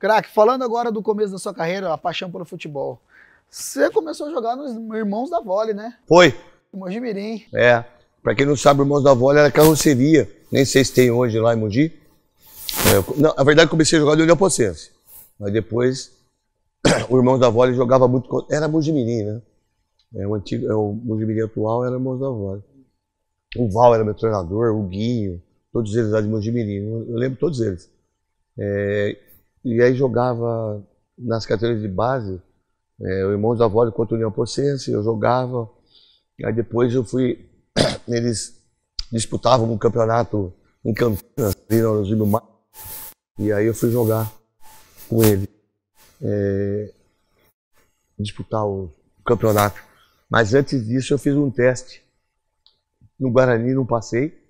Crack, falando agora do começo da sua carreira, a paixão pelo futebol. Você começou a jogar nos Irmãos da Vole, né? Foi. Em Mogi Mirim. É. Pra quem não sabe, Irmãos da Vole era carroceria. Nem sei se tem hoje lá em Mogi. É, não, na verdade, comecei a jogar no Leopocense. Mas depois, o Irmãos da Vole jogava muito. Era Mogi Mirim, né? É, o antigo, é, o Mogi Mirim atual era Irmãos da Vole. O Val era meu treinador, o Guinho, todos eles lá de Mogi Mirim. Eu lembro todos eles. É, e aí jogava nas categorias de base, é, o irmão da Vólia contra o União Possense, eu jogava. Aí depois eu fui, eles disputavam um campeonato em Campinas, ali no Orozílio Mar, e aí eu fui jogar com ele, é, disputar o campeonato. Mas antes disso eu fiz um teste no Guarani, não passei.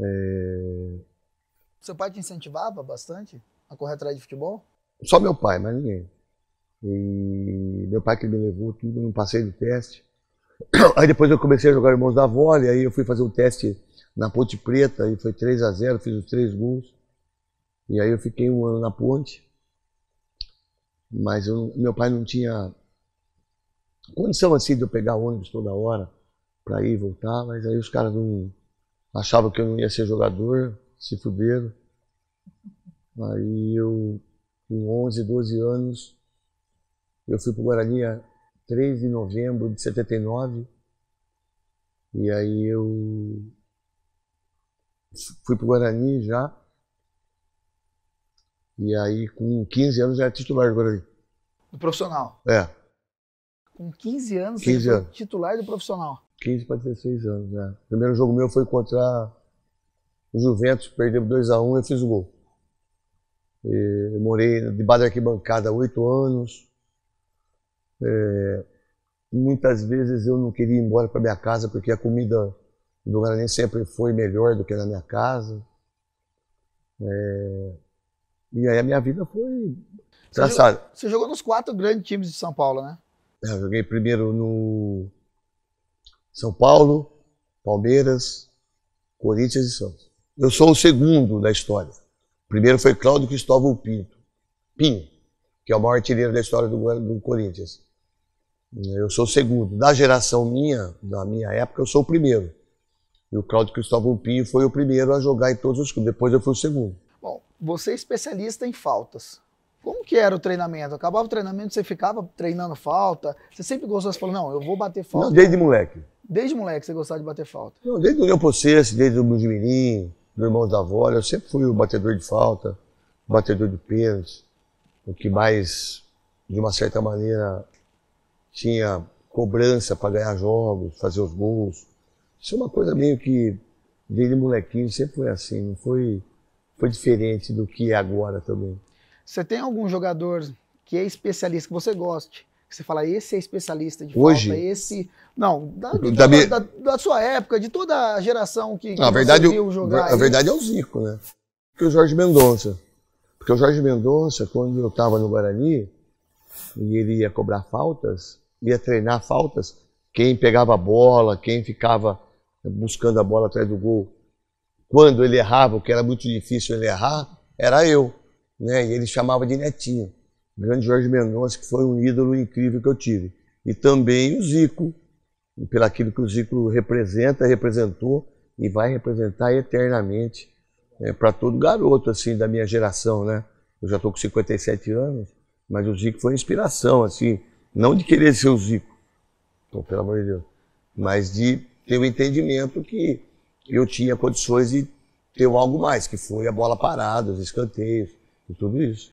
É, seu pai te incentivava bastante a correr atrás de futebol? Só meu pai, mas ninguém. E meu pai que me levou tudo, não passei do teste. Aí depois eu comecei a jogar Irmãos da Vole, aí eu fui fazer o um teste na Ponte Preta, e foi 3 a 0 fiz os três gols. E aí eu fiquei um ano na ponte. Mas eu, meu pai não tinha condição assim de eu pegar ônibus toda hora para ir e voltar, mas aí os caras não achavam que eu não ia ser jogador se fuderam. Aí eu, com 11, 12 anos, eu fui para o Guarani 3 de novembro de 79. E aí eu fui para o Guarani já. E aí, com 15 anos, já era titular do Guarani. Do profissional? É. Com 15 anos, 15 anos. titular do profissional? 15 para 16 anos, né? O primeiro jogo meu foi contra o Juventus perdemos 2x1 um, eu fiz o gol. E eu morei de base arquibancada há oito anos. É, muitas vezes eu não queria ir embora para minha casa porque a comida do Guarani sempre foi melhor do que na minha casa. É, e aí a minha vida foi traçada. Você, você jogou nos quatro grandes times de São Paulo, né? É, eu joguei primeiro no são Paulo, Palmeiras, Corinthians e Santos. Eu sou o segundo da história. O primeiro foi Cláudio Cristóvão Pinto, Pinho, que é o maior artilheiro da história do, do Corinthians. Eu sou o segundo. Da geração minha, da minha época, eu sou o primeiro. E o Cláudio Cristóvão Pinho foi o primeiro a jogar em todos os clubes. Depois eu fui o segundo. Bom, você é especialista em faltas. Como que era o treinamento? Acabava o treinamento, você ficava treinando falta? Você sempre gostou, você falou, não, eu vou bater falta. Não, desde moleque. Desde moleque você gostava de bater falta? Não, desde o meu processo, desde o meu menino do Irmãos da Vólia, eu sempre fui o batedor de falta, o batedor de pênalti, o que mais, de uma certa maneira, tinha cobrança para ganhar jogos, fazer os gols. Isso é uma coisa meio que, desde molequinho, sempre foi assim, não foi, foi diferente do que é agora também. Você tem algum jogador que é especialista, que você goste, você fala, esse é especialista de Hoje, falta, esse. Não, da, da, da, da, sua época, de toda a geração que, que a verdade, viu jogar. A né? verdade é o Zico, né? Que o Jorge Mendonça. Porque o Jorge Mendonça, quando eu estava no Guarani, e ele ia cobrar faltas, ia treinar faltas, quem pegava a bola, quem ficava buscando a bola atrás do gol, quando ele errava, o que era muito difícil ele errar, era eu. Né? E ele chamava de netinho. O grande Jorge Mendonça, que foi um ídolo incrível que eu tive. E também o Zico, pelaquilo que o Zico representa, representou e vai representar eternamente é, para todo garoto assim da minha geração, né? Eu já estou com 57 anos, mas o Zico foi inspiração, assim, não de querer ser o Zico, então, pelo amor de Deus, mas de ter o um entendimento que eu tinha condições de ter algo mais, que foi a bola parada, os escanteios e tudo isso.